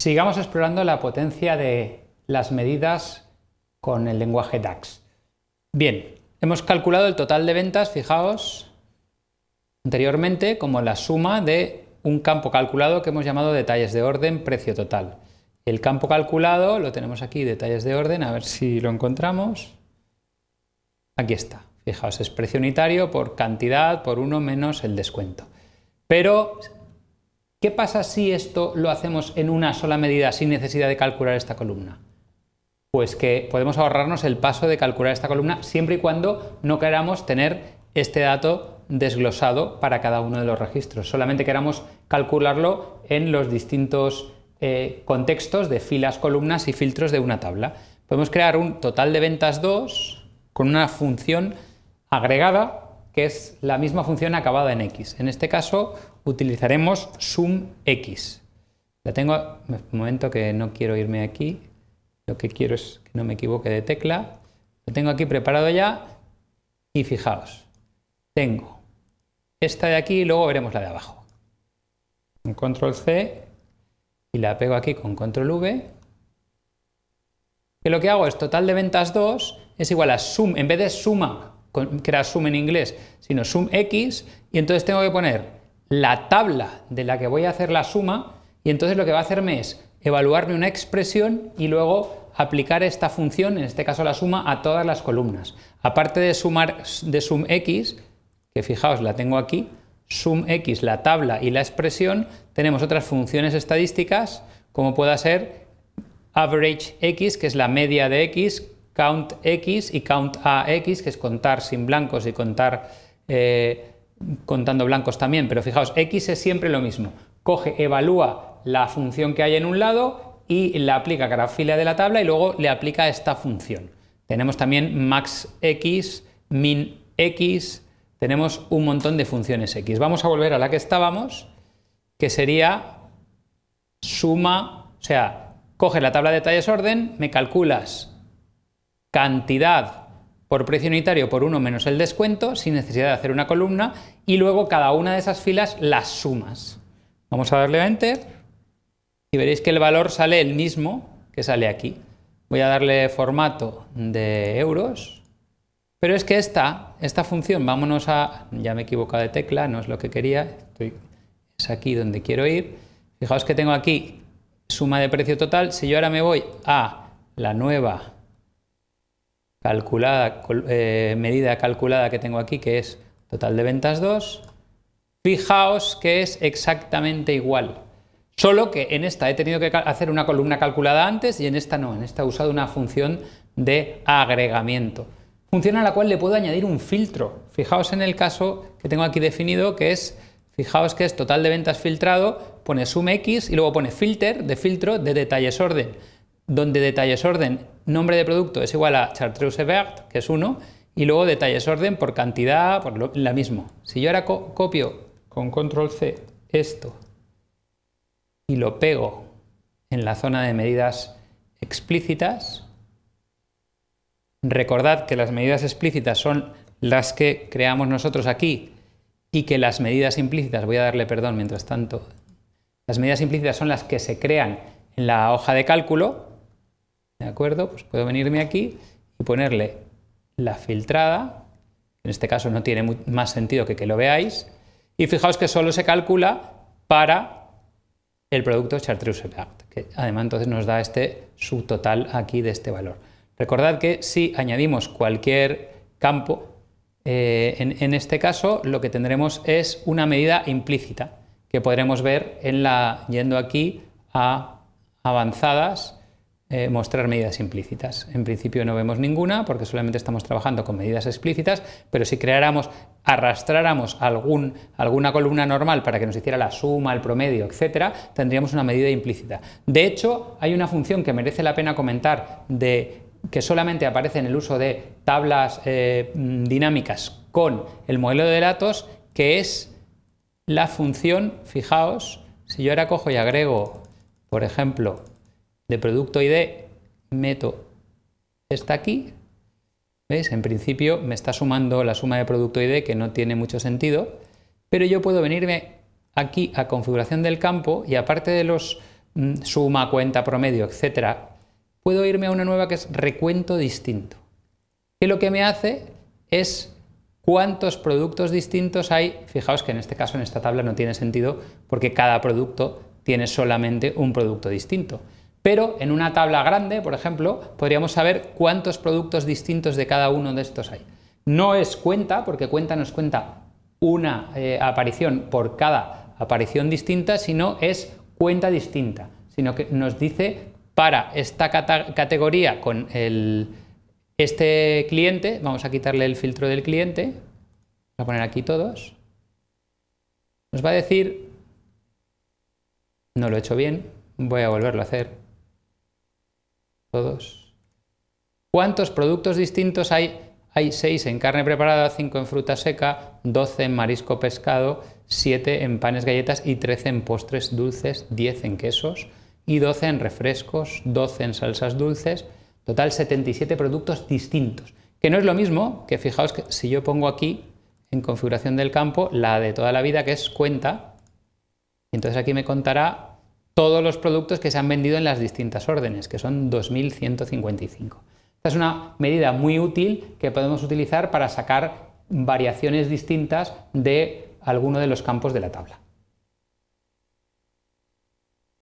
Sigamos explorando la potencia de las medidas con el lenguaje DAX. Bien, hemos calculado el total de ventas, fijaos, anteriormente como la suma de un campo calculado que hemos llamado detalles de orden, precio total. El campo calculado lo tenemos aquí, detalles de orden, a ver si lo encontramos. Aquí está, fijaos, es precio unitario por cantidad por uno menos el descuento. Pero ¿Qué pasa si esto lo hacemos en una sola medida sin necesidad de calcular esta columna? Pues que podemos ahorrarnos el paso de calcular esta columna siempre y cuando no queramos tener este dato desglosado para cada uno de los registros. Solamente queramos calcularlo en los distintos eh, contextos de filas, columnas y filtros de una tabla. Podemos crear un total de ventas 2 con una función agregada que es la misma función acabada en x. En este caso utilizaremos sum x, La tengo, un momento que no quiero irme aquí, lo que quiero es que no me equivoque de tecla. Lo tengo aquí preparado ya y fijaos, tengo esta de aquí y luego veremos la de abajo. Un control C y la pego aquí con control V. Que lo que hago es total de ventas 2 es igual a sum, en vez de suma que era sum en inglés, sino sum x, y entonces tengo que poner la tabla de la que voy a hacer la suma, y entonces lo que va a hacerme es evaluarme una expresión y luego aplicar esta función, en este caso la suma, a todas las columnas. Aparte de sumar de sum x, que fijaos, la tengo aquí, sum x, la tabla y la expresión, tenemos otras funciones estadísticas, como pueda ser average x, que es la media de x, count x y count a x que es contar sin blancos y contar eh, contando blancos también, pero fijaos, x es siempre lo mismo. Coge, evalúa la función que hay en un lado y la aplica a cada fila de la tabla y luego le aplica esta función. Tenemos también max x, min x, tenemos un montón de funciones x. Vamos a volver a la que estábamos, que sería suma, o sea, coge la tabla de talles orden, me calculas cantidad por precio unitario por uno menos el descuento, sin necesidad de hacer una columna, y luego cada una de esas filas las sumas. Vamos a darle a Enter y veréis que el valor sale el mismo que sale aquí. Voy a darle formato de euros, pero es que esta, esta función, vámonos a... Ya me he equivocado de tecla, no es lo que quería, estoy, es aquí donde quiero ir. Fijaos que tengo aquí suma de precio total, si yo ahora me voy a la nueva calculada, eh, medida calculada que tengo aquí, que es total de ventas 2, fijaos que es exactamente igual. Solo que en esta he tenido que hacer una columna calculada antes y en esta no, en esta he usado una función de agregamiento. Función a la cual le puedo añadir un filtro. Fijaos en el caso que tengo aquí definido, que es, fijaos que es total de ventas filtrado, pone sum x y luego pone filter de filtro de detalles orden, donde detalles orden nombre de producto es igual a chartreuse vert, que es 1, y luego detalles orden por cantidad, por lo, la mismo. Si yo ahora copio con control C esto y lo pego en la zona de medidas explícitas, recordad que las medidas explícitas son las que creamos nosotros aquí y que las medidas implícitas, voy a darle perdón mientras tanto, las medidas implícitas son las que se crean en la hoja de cálculo, ¿De acuerdo? Pues puedo venirme aquí y ponerle la filtrada. En este caso no tiene más sentido que que lo veáis. Y fijaos que solo se calcula para el producto Chartreuse Act, que además entonces nos da este subtotal aquí de este valor. Recordad que si añadimos cualquier campo, eh, en, en, este caso lo que tendremos es una medida implícita que podremos ver en la, yendo aquí a avanzadas eh, mostrar medidas implícitas. En principio no vemos ninguna porque solamente estamos trabajando con medidas explícitas, pero si creáramos, arrastráramos algún, alguna columna normal para que nos hiciera la suma, el promedio, etcétera, tendríamos una medida implícita. De hecho, hay una función que merece la pena comentar de que solamente aparece en el uso de tablas eh, mm, dinámicas con el modelo de datos, que es la función, fijaos, si yo ahora cojo y agrego, por ejemplo, de producto ID meto esta aquí. ¿Veis? En principio me está sumando la suma de producto ID que no tiene mucho sentido, pero yo puedo venirme aquí a configuración del campo y aparte de los mm, suma, cuenta, promedio, etcétera, puedo irme a una nueva que es recuento distinto, que lo que me hace es cuántos productos distintos hay. Fijaos que en este caso, en esta tabla, no tiene sentido porque cada producto tiene solamente un producto distinto. Pero en una tabla grande, por ejemplo, podríamos saber cuántos productos distintos de cada uno de estos hay. No es cuenta, porque cuenta nos cuenta una eh, aparición por cada aparición distinta, sino es cuenta distinta, sino que nos dice para esta categoría con este cliente, vamos a quitarle el filtro del cliente, voy a poner aquí todos, nos va a decir, no lo he hecho bien, voy a volverlo a hacer, todos. ¿Cuántos productos distintos hay? Hay 6 en carne preparada, 5 en fruta seca, 12 en marisco pescado, 7 en panes galletas y 13 en postres dulces, 10 en quesos y 12 en refrescos, 12 en salsas dulces, total 77 productos distintos, que no es lo mismo que fijaos que si yo pongo aquí en configuración del campo la de toda la vida que es cuenta, entonces aquí me contará todos los productos que se han vendido en las distintas órdenes, que son 2.155. Esta es una medida muy útil que podemos utilizar para sacar variaciones distintas de alguno de los campos de la tabla.